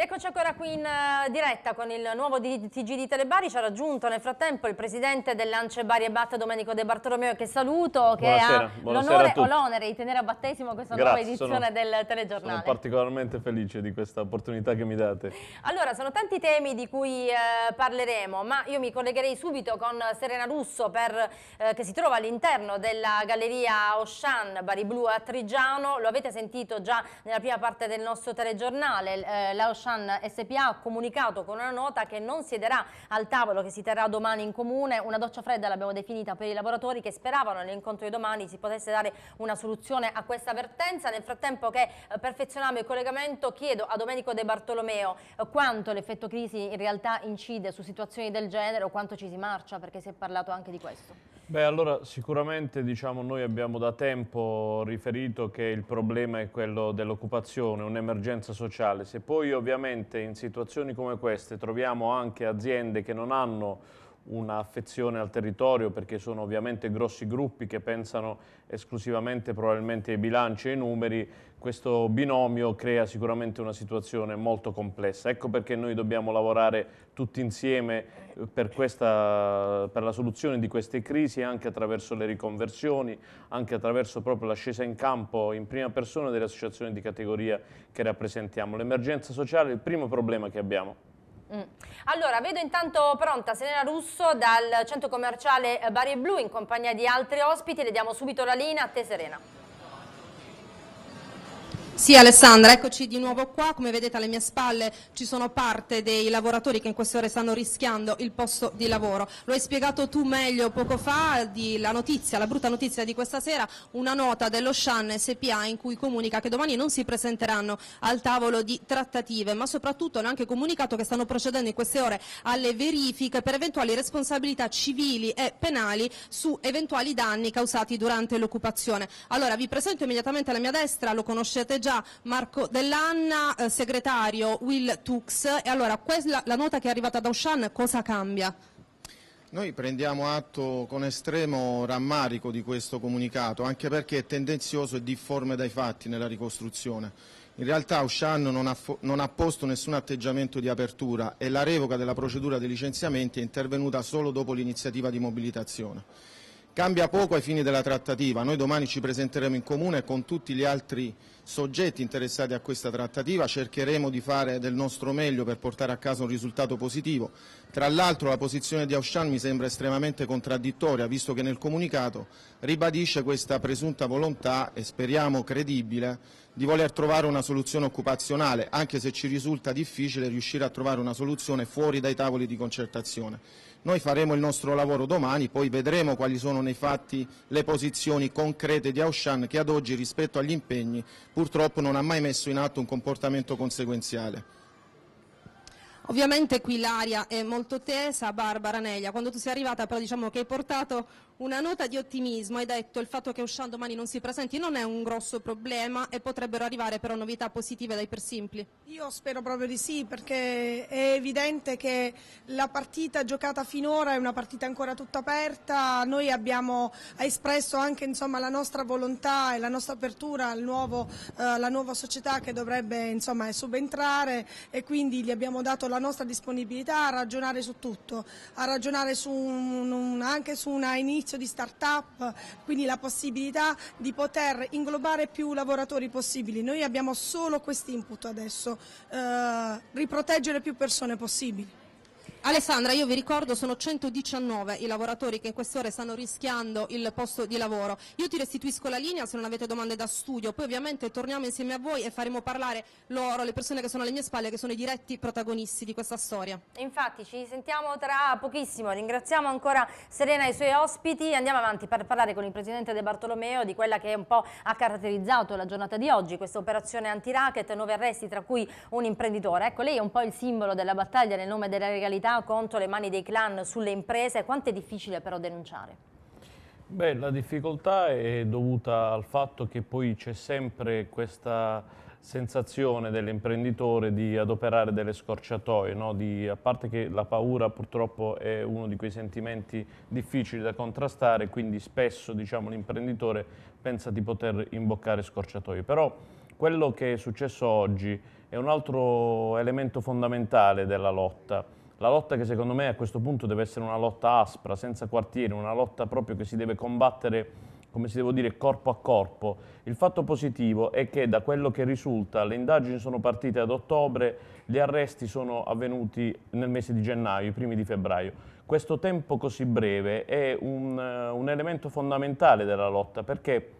Eccoci ancora qui in eh, diretta con il nuovo TG di Telebari, ci ha raggiunto nel frattempo il presidente dell'Ance Bari e Batte Domenico De Bartolomeo che saluto, che buonasera, ha l'onore o l'onere di tenere a battesimo questa Grazie, nuova edizione sono, del telegiornale. Sono particolarmente felice di questa opportunità che mi date. Allora, sono tanti temi di cui eh, parleremo, ma io mi collegherei subito con Serena Russo per, eh, che si trova all'interno della galleria Oshan Bari Blu a Trigiano, lo avete sentito già nella prima parte del nostro telegiornale, eh, la Oshan Cian SPA ha comunicato con una nota che non siederà al tavolo che si terrà domani in comune. Una doccia fredda l'abbiamo definita per i lavoratori che speravano nell'incontro di domani si potesse dare una soluzione a questa vertenza. Nel frattempo che eh, perfezionavo il collegamento chiedo a Domenico De Bartolomeo eh, quanto l'effetto crisi in realtà incide su situazioni del genere o quanto ci si marcia perché si è parlato anche di questo. Beh, allora sicuramente diciamo, noi abbiamo da tempo riferito che il problema è quello dell'occupazione, un'emergenza sociale. Se poi ovviamente in situazioni come queste troviamo anche aziende che non hanno un'affezione al territorio perché sono ovviamente grossi gruppi che pensano esclusivamente probabilmente ai bilanci e ai numeri, questo binomio crea sicuramente una situazione molto complessa. Ecco perché noi dobbiamo lavorare tutti insieme eh, per, questa, per la soluzione di queste crisi anche attraverso le riconversioni, anche attraverso proprio la scesa in campo in prima persona delle associazioni di categoria che rappresentiamo. L'emergenza sociale è il primo problema che abbiamo Mm. Allora, vedo intanto pronta Serena Russo dal centro commerciale eh, Bari Blu in compagnia di altri ospiti, le diamo subito la linea a te Serena. Sì Alessandra, eccoci di nuovo qua, come vedete alle mie spalle ci sono parte dei lavoratori che in queste ore stanno rischiando il posto di lavoro. Lo hai spiegato tu meglio poco fa, la, notizia, la brutta notizia di questa sera, una nota dello Shan SPA in cui comunica che domani non si presenteranno al tavolo di trattative, ma soprattutto hanno anche comunicato che stanno procedendo in queste ore alle verifiche per eventuali responsabilità civili e penali su eventuali danni causati durante l'occupazione. Allora vi presento immediatamente alla mia destra, lo conoscete già, già Marco Dell'Anna, eh, segretario Will Tux. E allora, questa, la nota che è arrivata da Ushan cosa cambia? Noi prendiamo atto con estremo rammarico di questo comunicato, anche perché è tendenzioso e difforme dai fatti nella ricostruzione. In realtà Ushan non ha, non ha posto nessun atteggiamento di apertura e la revoca della procedura di licenziamenti è intervenuta solo dopo l'iniziativa di mobilitazione. Cambia poco ai fini della trattativa, noi domani ci presenteremo in comune con tutti gli altri soggetti interessati a questa trattativa cercheremo di fare del nostro meglio per portare a casa un risultato positivo. Tra l'altro la posizione di Aushan mi sembra estremamente contraddittoria, visto che nel comunicato ribadisce questa presunta volontà, e speriamo credibile, di voler trovare una soluzione occupazionale, anche se ci risulta difficile riuscire a trovare una soluzione fuori dai tavoli di concertazione. Noi faremo il nostro lavoro domani, poi vedremo quali sono nei fatti le posizioni concrete di Aushan che ad oggi rispetto agli impegni purtroppo non ha mai messo in atto un comportamento conseguenziale. Ovviamente qui l'aria è molto tesa, Barbara, Neglia, quando tu sei arrivata però diciamo che hai portato una nota di ottimismo, hai detto il fatto che Ushan domani non si presenti non è un grosso problema e potrebbero arrivare però novità positive dai persimpli? Io spero proprio di sì perché è evidente che la partita giocata finora è una partita ancora tutta aperta, noi abbiamo espresso anche insomma, la nostra volontà e la nostra apertura nuovo, eh, alla nuova società che dovrebbe insomma, subentrare e quindi gli abbiamo dato la nostra disponibilità a ragionare su tutto, a ragionare su un, un, anche su una inizio servizio di start-up, quindi la possibilità di poter inglobare più lavoratori possibili. Noi abbiamo solo questo input adesso, eh, riproteggere più persone possibili. Alessandra, io vi ricordo sono 119 i lavoratori che in queste ore stanno rischiando il posto di lavoro. Io ti restituisco la linea se non avete domande da studio, poi ovviamente torniamo insieme a voi e faremo parlare loro, le persone che sono alle mie spalle, che sono i diretti protagonisti di questa storia. Infatti ci sentiamo tra pochissimo, ringraziamo ancora Serena e i suoi ospiti, andiamo avanti per parlare con il Presidente De Bartolomeo di quella che un po' ha caratterizzato la giornata di oggi, questa operazione anti-racket, nove arresti tra cui un imprenditore. Ecco, lei è un po' il simbolo della battaglia nel nome della legalità criminalità contro le mani dei clan sulle imprese, quanto è difficile però denunciare? Beh, la difficoltà è dovuta al fatto che poi c'è sempre questa sensazione dell'imprenditore di adoperare delle scorciatoie, no? di, a parte che la paura purtroppo è uno di quei sentimenti difficili da contrastare, quindi spesso diciamo, l'imprenditore pensa di poter imboccare scorciatoie. Però quello che è successo oggi è un altro elemento fondamentale della lotta la lotta che secondo me a questo punto deve essere una lotta aspra, senza quartiere, una lotta proprio che si deve combattere, come si devo dire, corpo a corpo. Il fatto positivo è che da quello che risulta le indagini sono partite ad ottobre, gli arresti sono avvenuti nel mese di gennaio, i primi di febbraio. Questo tempo così breve è un, eh, un elemento fondamentale della lotta perché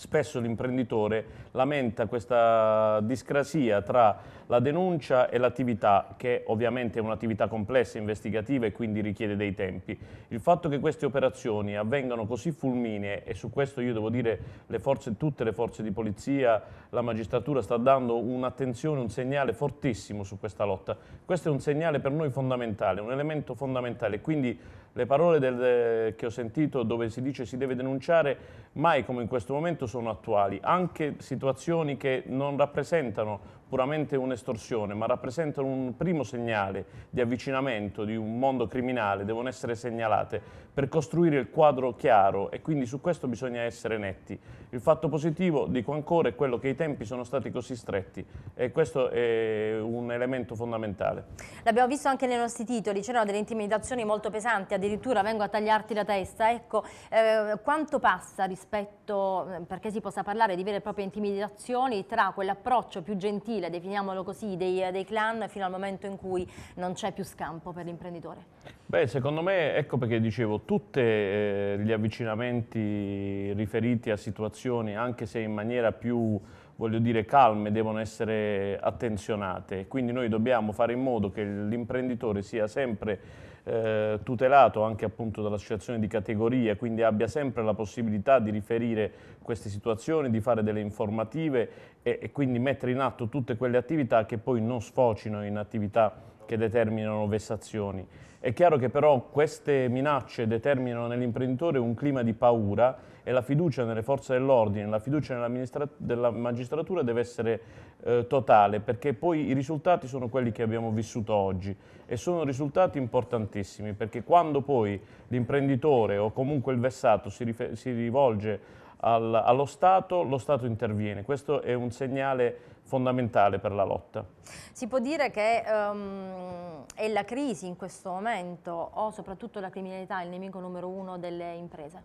spesso l'imprenditore lamenta questa discrasia tra la denuncia e l'attività, che ovviamente è un'attività complessa, investigativa e quindi richiede dei tempi. Il fatto che queste operazioni avvengano così fulminee, e su questo io devo dire le forze, tutte le forze di polizia, la magistratura sta dando un'attenzione, un segnale fortissimo su questa lotta. Questo è un segnale per noi fondamentale, un elemento fondamentale, quindi le parole del, eh, che ho sentito dove si dice si deve denunciare mai come in questo momento sono attuali, anche situazioni che non rappresentano puramente un'estorsione, ma rappresentano un primo segnale di avvicinamento di un mondo criminale, devono essere segnalate per costruire il quadro chiaro e quindi su questo bisogna essere netti. Il fatto positivo, dico ancora, è quello che i tempi sono stati così stretti e questo è un elemento fondamentale. L'abbiamo visto anche nei nostri titoli, c'erano delle intimidazioni molto pesanti, addirittura vengo a tagliarti la testa, ecco, eh, quanto passa rispetto, eh, perché si possa parlare di vere e proprie intimidazioni, tra quell'approccio più gentile, definiamolo così, dei, dei clan fino al momento in cui non c'è più scampo per l'imprenditore? Beh, secondo me, ecco perché dicevo, tutti eh, gli avvicinamenti riferiti a situazioni, anche se in maniera più voglio dire, calme, devono essere attenzionate. Quindi noi dobbiamo fare in modo che l'imprenditore sia sempre eh, tutelato anche appunto dall'associazione di categoria, quindi abbia sempre la possibilità di riferire queste situazioni, di fare delle informative e, e quindi mettere in atto tutte quelle attività che poi non sfocino in attività che determinano vessazioni. È chiaro che però queste minacce determinano nell'imprenditore un clima di paura e la fiducia nelle forze dell'ordine, la fiducia della magistratura deve essere eh, totale perché poi i risultati sono quelli che abbiamo vissuto oggi e sono risultati importantissimi perché quando poi l'imprenditore o comunque il vessato si, si rivolge al, allo Stato, lo Stato interviene. Questo è un segnale fondamentale per la lotta. Si può dire che um, è la crisi in questo momento o soprattutto la criminalità il nemico numero uno delle imprese?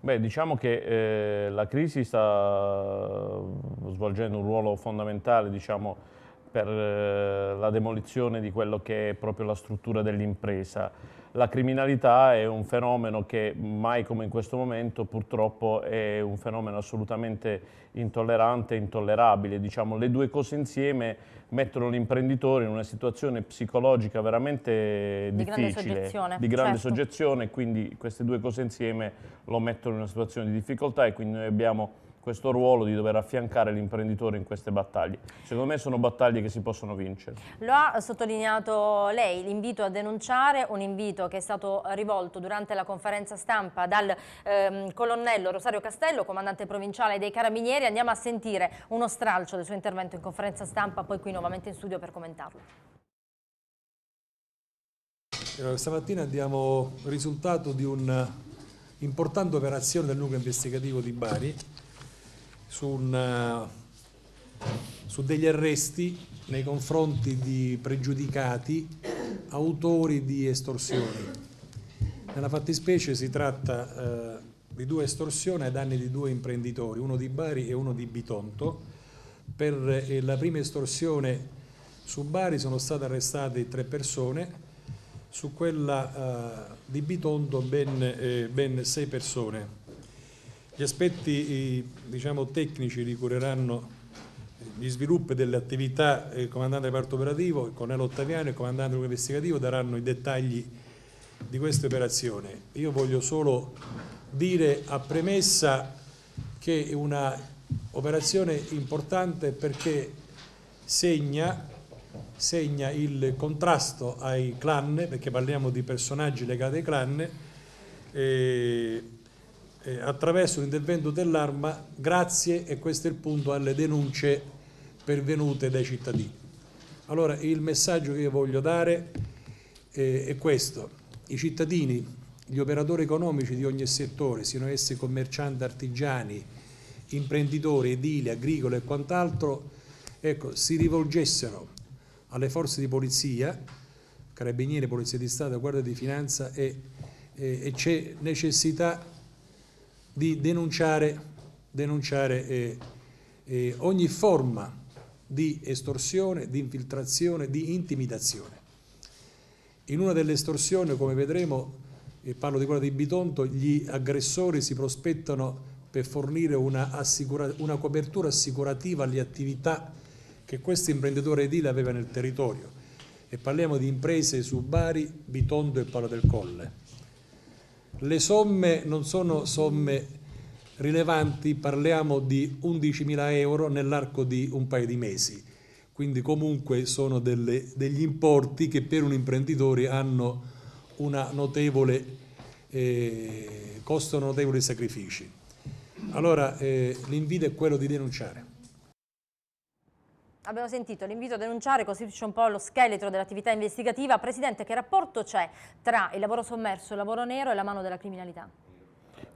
Beh, diciamo che eh, la crisi sta svolgendo un ruolo fondamentale diciamo, per eh, la demolizione di quello che è proprio la struttura dell'impresa. La criminalità è un fenomeno che mai come in questo momento purtroppo è un fenomeno assolutamente intollerante e intollerabile. Diciamo, le due cose insieme mettono l'imprenditore in una situazione psicologica veramente di difficile, grande di grande certo. soggezione, quindi queste due cose insieme lo mettono in una situazione di difficoltà e quindi noi abbiamo questo ruolo di dover affiancare l'imprenditore in queste battaglie. Secondo me sono battaglie che si possono vincere. Lo ha sottolineato lei, l'invito a denunciare, un invito che è stato rivolto durante la conferenza stampa dal ehm, colonnello Rosario Castello, comandante provinciale dei Carabinieri. Andiamo a sentire uno stralcio del suo intervento in conferenza stampa, poi qui nuovamente in studio per commentarlo. Allora, eh, stamattina abbiamo risultato di un'importante eh, operazione del nucleo investigativo di Bari su, un, eh, su degli arresti nei confronti di pregiudicati autori di estorsioni. Nella fattispecie si tratta eh, di due estorsioni ai danni di due imprenditori, uno di Bari e uno di Bitonto. Per eh, la prima estorsione su Bari sono state arrestate tre persone, su quella eh, di Bitonto ben, eh, ben sei persone. Gli aspetti diciamo, tecnici ricorreranno eh, gli sviluppi delle attività il eh, comandante del reparto operativo, il colonnello Ottaviano e il comandante investigativo daranno i dettagli di questa operazione. Io voglio solo dire a premessa che è un'operazione importante perché segna, segna, il contrasto ai clan, perché parliamo di personaggi legati ai clan, eh, eh, attraverso l'intervento dell'arma grazie, e questo è il punto, alle denunce pervenute dai cittadini. Allora il messaggio che io voglio dare eh, è questo, i cittadini, gli operatori economici di ogni settore, siano essi commercianti, artigiani, imprenditori, edili, agricoli e quant'altro, ecco, si rivolgessero alle forze di polizia, carabinieri, polizia di Stato, guardia di finanza e, e, e c'è necessità di denunciare, denunciare eh, eh, ogni forma di estorsione, di infiltrazione, di intimidazione. In una delle estorsioni, come vedremo, e parlo di quella di Bitonto, gli aggressori si prospettano per fornire una, assicura, una copertura assicurativa alle attività che questo imprenditore edile aveva nel territorio e parliamo di imprese su Bari, Bitonto e Palo del Colle. Le somme non sono somme rilevanti, parliamo di 11.000 euro nell'arco di un paio di mesi. Quindi comunque sono delle, degli importi che per un imprenditore hanno una notevole, eh, costano notevoli sacrifici. Allora eh, l'invito è quello di denunciare abbiamo sentito l'invito a denunciare costituisce un po' lo scheletro dell'attività investigativa. Presidente, che rapporto c'è tra il lavoro sommerso, il lavoro nero e la mano della criminalità?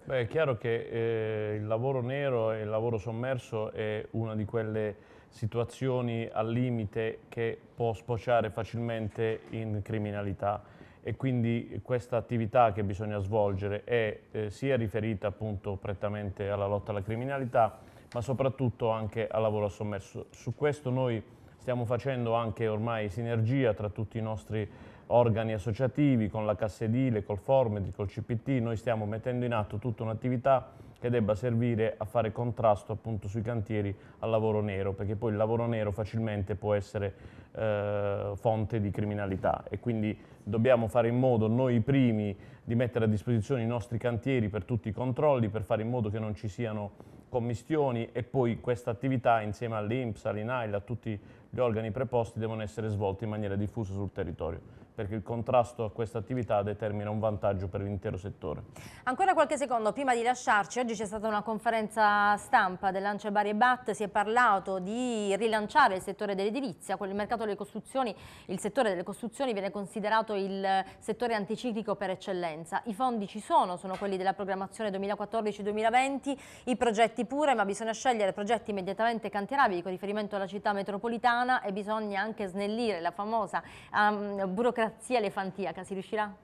Beh, è chiaro che eh, il lavoro nero e il lavoro sommerso è una di quelle situazioni al limite che può sfociare facilmente in criminalità e quindi questa attività che bisogna svolgere è eh, sia riferita appunto prettamente alla lotta alla criminalità ma soprattutto anche al lavoro sommerso. Su questo noi stiamo facendo anche ormai sinergia tra tutti i nostri organi associativi, con la Cassa Edile, col Formetri, col CPT, noi stiamo mettendo in atto tutta un'attività che debba servire a fare contrasto appunto sui cantieri al lavoro nero, perché poi il lavoro nero facilmente può essere eh, fonte di criminalità e quindi dobbiamo fare in modo noi primi di mettere a disposizione i nostri cantieri per tutti i controlli, per fare in modo che non ci siano commistioni e poi questa attività insieme all'Inps, all'INAIL, a tutti gli organi preposti devono essere svolti in maniera diffusa sul territorio, perché il contrasto a questa attività determina un vantaggio per l'intero settore. Ancora qualche secondo prima di lasciarci, oggi c'è stata una conferenza stampa dell'Ance Bari e Bat, si è parlato di rilanciare il settore dell'edilizia, il mercato delle costruzioni, il settore delle costruzioni viene considerato il settore anticiclico per eccellenza. I fondi ci sono, sono quelli della programmazione 2014-2020, i progetti pure, ma bisogna scegliere progetti immediatamente cantierabili con riferimento alla città metropolitana umana e bisogna anche snellire la famosa um, burocrazia elefantiaca. Si riuscirà?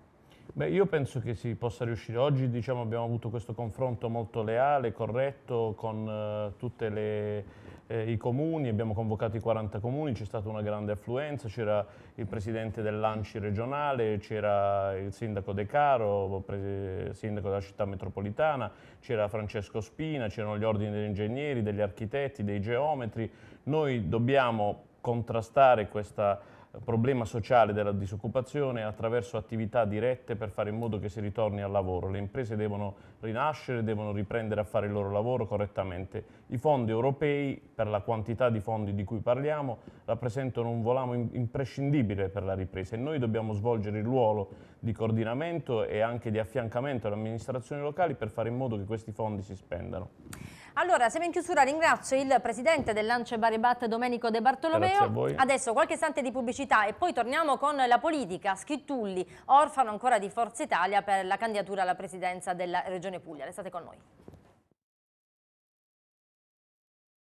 Beh, io penso che si possa riuscire. Oggi diciamo, abbiamo avuto questo confronto molto leale, corretto, con uh, eh, tutti eh, i comuni, abbiamo convocato i 40 comuni, c'è stata una grande affluenza, c'era il presidente dell'ANCI regionale, c'era il sindaco De Caro, sindaco della città metropolitana, c'era Francesco Spina, c'erano gli ordini degli ingegneri, degli architetti, dei geometri. Noi dobbiamo contrastare questo problema sociale della disoccupazione attraverso attività dirette per fare in modo che si ritorni al lavoro. Le imprese devono rinascere, devono riprendere a fare il loro lavoro correttamente. I fondi europei, per la quantità di fondi di cui parliamo, rappresentano un volano imprescindibile per la ripresa e noi dobbiamo svolgere il ruolo di coordinamento e anche di affiancamento alle amministrazioni locali per fare in modo che questi fondi si spendano. Allora, siamo in chiusura, ringrazio il presidente del Lance Baribat Domenico De Bartolomeo. Grazie a voi. Adesso qualche istante di pubblicità e poi torniamo con la politica. Schittulli, orfano ancora di Forza Italia per la candidatura alla presidenza della Regione Puglia. Restate con noi.